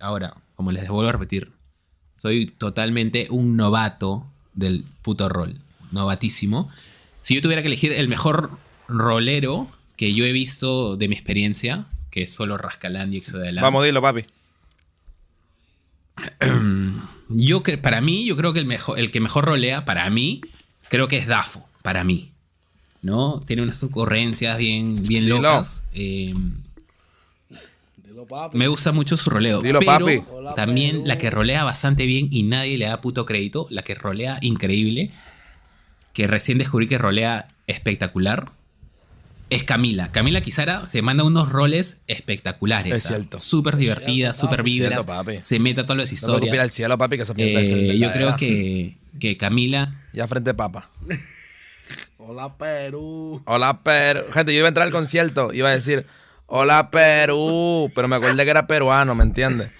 Ahora, como les vuelvo a repetir, soy totalmente un novato del puto rol. Novatísimo. Si yo tuviera que elegir el mejor rolero que yo he visto de mi experiencia, que es solo Rascaland y adelante. Vamos, dilo, papi. Yo que para mí, yo creo que el mejor, el que mejor rolea, para mí, creo que es Dafo, para mí. ¿no? Tiene unas ocurrencias bien, bien locas. Eh, me gusta mucho su roleo. Dilo, pero también la que rolea bastante bien y nadie le da puto crédito. La que rolea increíble. Que recién descubrí que rolea espectacular. Es Camila. Camila Quisara se manda unos roles espectaculares. Súper divertida, súper viva Se mete a todas las historias. cielo, que eh, yo creo que, que Camila. Ya frente, papa. Hola Perú. Hola Perú. Gente, yo iba a entrar al concierto, ...y iba a decir, hola Perú, pero me acordé que era peruano, ¿me entiendes?